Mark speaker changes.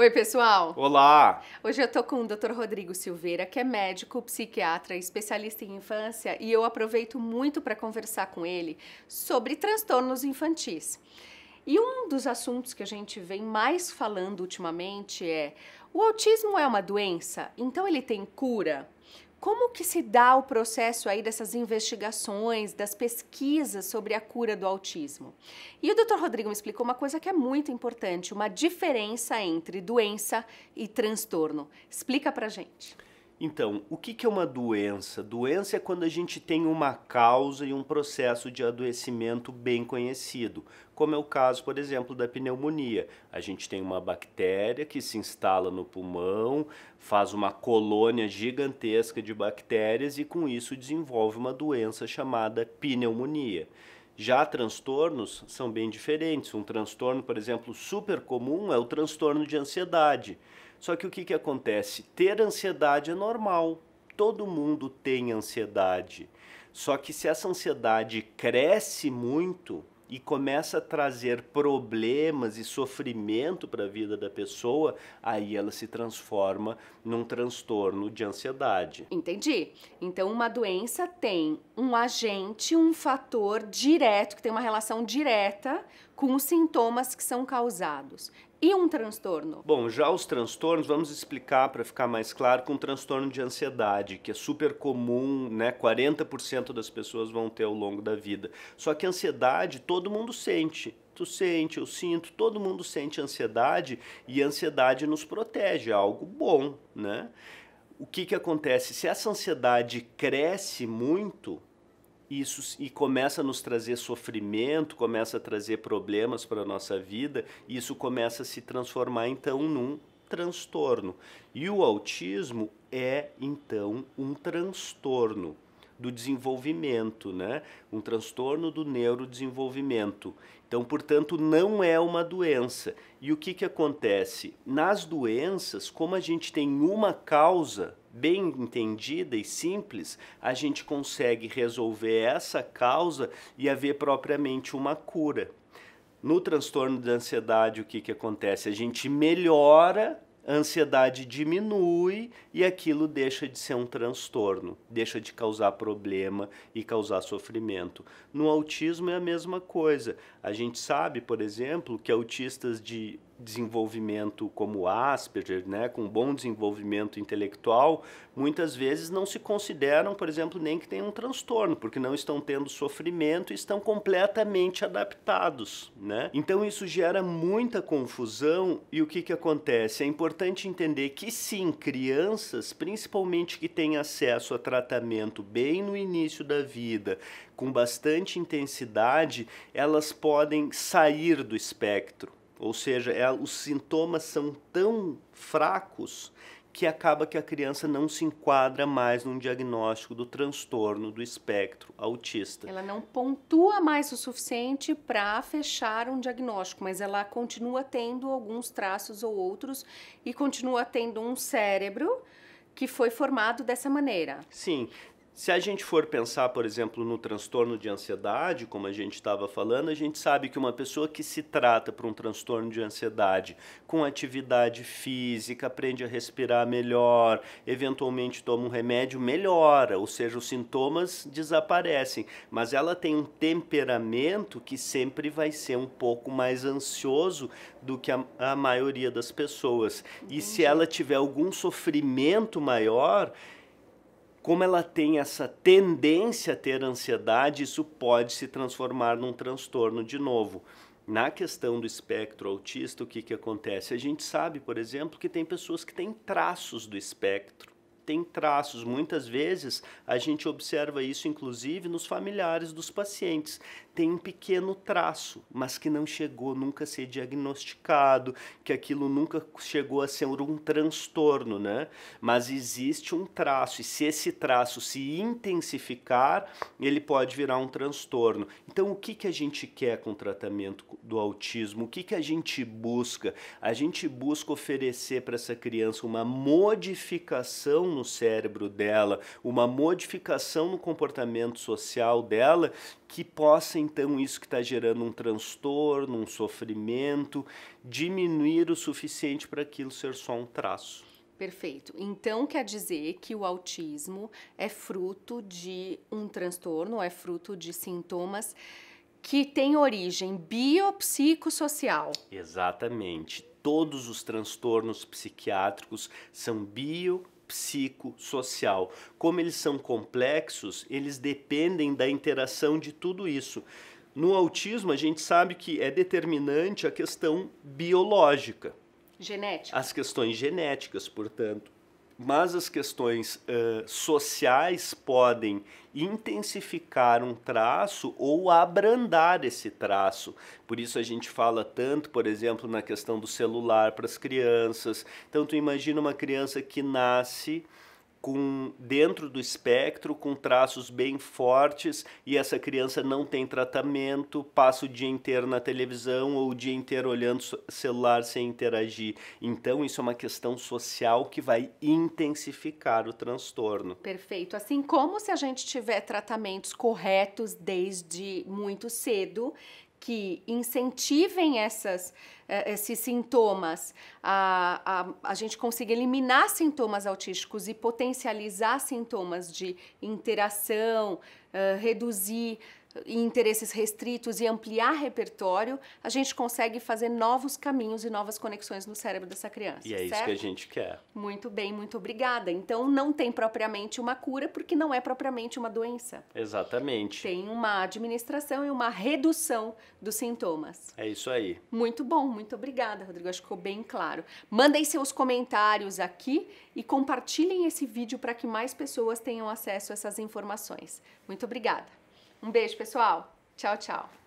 Speaker 1: Oi, pessoal!
Speaker 2: Olá!
Speaker 1: Hoje eu tô com o Dr. Rodrigo Silveira, que é médico, psiquiatra, especialista em infância, e eu aproveito muito para conversar com ele sobre transtornos infantis. E um dos assuntos que a gente vem mais falando ultimamente é: o autismo é uma doença? Então ele tem cura? Como que se dá o processo aí dessas investigações, das pesquisas sobre a cura do autismo? E o Dr. Rodrigo me explicou uma coisa que é muito importante, uma diferença entre doença e transtorno. Explica pra gente.
Speaker 2: Então, o que, é uma doença? Doença é quando a gente tem uma causa e um processo de adoecimento bem conhecido, como é o caso, por exemplo, da pneumonia. A gente tem uma bactéria que se instala no pulmão, faz uma colônia gigantesca de bactérias e com isso desenvolve uma doença chamada pneumonia. Já transtornos são bem diferentes. Um transtorno, por exemplo, super comum é o transtorno de ansiedade só que o que, que acontece? Ter ansiedade é normal. Todo mundo tem ansiedade. Só que se essa ansiedade cresce muito e começa a trazer problemas e sofrimento para a vida da pessoa, aí ela se transforma num transtorno de ansiedade.
Speaker 1: Entendi. Então, uma doença tem um agente, um fator direto, que tem uma relação direta com os sintomas que são causados e um transtorno?
Speaker 2: Bom, já os transtornos, vamos explicar para ficar mais claro, com um transtorno de ansiedade, que é super comum, né? 40% das pessoas vão ter ao longo da vida. Só que ansiedade todo mundo sente tu sente, eu sinto, todo mundo sente ansiedade e ansiedade nos protege, é algo bom, né? O que que acontece? Se essa ansiedade cresce muito, isso e começa a nos trazer sofrimento, começa a trazer problemas para a nossa vida, e isso começa a se transformar então num transtorno. E o autismo é então um transtorno do desenvolvimento, né? Um transtorno do neurodesenvolvimento. Então, portanto, não é uma doença. E o que, que acontece? Nas doenças, como a gente tem uma causa, bem entendida e simples, a gente consegue resolver essa causa e haver propriamente uma cura. No transtorno da ansiedade, o que, que acontece? A gente melhora, a ansiedade diminui e aquilo deixa de ser um transtorno, deixa de causar problema e causar sofrimento. No autismo é a mesma coisa. A gente sabe, por exemplo, que autistas de desenvolvimento como Asperger, né, com bom desenvolvimento intelectual, muitas vezes não se consideram, por exemplo, nem que tem um transtorno, porque não estão tendo sofrimento e estão completamente adaptados, né? Então isso gera muita confusão e o que que acontece? É importante entender que sim, crianças, principalmente que têm acesso a tratamento bem no início da vida, com bastante intensidade, elas podem sair do espectro ou seja, é, os sintomas são tão fracos que acaba que a criança não se enquadra mais num diagnóstico do transtorno do espectro autista.
Speaker 1: Ela não pontua mais o suficiente para fechar um diagnóstico, mas ela continua tendo alguns traços ou outros e continua tendo um cérebro que foi formado dessa maneira.
Speaker 2: Sim, se a gente for pensar, por exemplo, no transtorno de ansiedade, como a gente estava falando, a gente sabe que uma pessoa que se trata por um transtorno de ansiedade com atividade física, aprende a respirar melhor, eventualmente toma um remédio, melhora, ou seja, os sintomas desaparecem. Mas ela tem um temperamento que sempre vai ser um pouco mais ansioso do que a, a maioria das pessoas. Entendi. E se ela tiver algum sofrimento maior, como ela tem essa tendência a ter ansiedade, isso pode se transformar num transtorno de novo. Na questão do espectro autista, o que, que acontece? A gente sabe, por exemplo, que tem pessoas que têm traços do espectro tem traços. Muitas vezes a gente observa isso, inclusive, nos familiares dos pacientes. Tem um pequeno traço, mas que não chegou nunca a ser diagnosticado, que aquilo nunca chegou a ser um transtorno, né? Mas existe um traço, e se esse traço se intensificar, ele pode virar um transtorno. Então, o que, que a gente quer com o tratamento do autismo? O que, que a gente busca? A gente busca oferecer para essa criança uma modificação no cérebro dela, uma modificação no comportamento social dela, que possa então isso que está gerando um transtorno, um sofrimento, diminuir o suficiente para aquilo ser só um traço.
Speaker 1: Perfeito. Então quer dizer que o autismo é fruto de um transtorno, é fruto de sintomas que têm origem biopsicossocial.
Speaker 2: Exatamente. Todos os transtornos psiquiátricos são bio psicossocial. Como eles são complexos, eles dependem da interação de tudo isso. No autismo, a gente sabe que é determinante a questão biológica. Genética. As questões genéticas, portanto mas as questões uh, sociais podem intensificar um traço ou abrandar esse traço. Por isso a gente fala tanto, por exemplo, na questão do celular para as crianças. Então tu imagina uma criança que nasce com dentro do espectro, com traços bem fortes, e essa criança não tem tratamento, passa o dia inteiro na televisão ou o dia inteiro olhando celular sem interagir. Então, isso é uma questão social que vai intensificar o transtorno.
Speaker 1: Perfeito. Assim como se a gente tiver tratamentos corretos desde muito cedo, que incentivem essas, eh, esses sintomas, a, a, a gente consiga eliminar sintomas autísticos e potencializar sintomas de interação, uh, reduzir e interesses restritos e ampliar repertório, a gente consegue fazer novos caminhos e novas conexões no cérebro dessa criança. E é certo? isso que a
Speaker 2: gente quer.
Speaker 1: Muito bem, muito obrigada. Então não tem propriamente uma cura, porque não é propriamente uma doença.
Speaker 2: Exatamente.
Speaker 1: Tem uma administração e uma redução dos sintomas.
Speaker 2: É isso aí.
Speaker 1: Muito bom, muito obrigada, Rodrigo. Acho que ficou bem claro. Mandem seus comentários aqui e compartilhem esse vídeo para que mais pessoas tenham acesso a essas informações. Muito obrigada. Um beijo, pessoal. Tchau, tchau.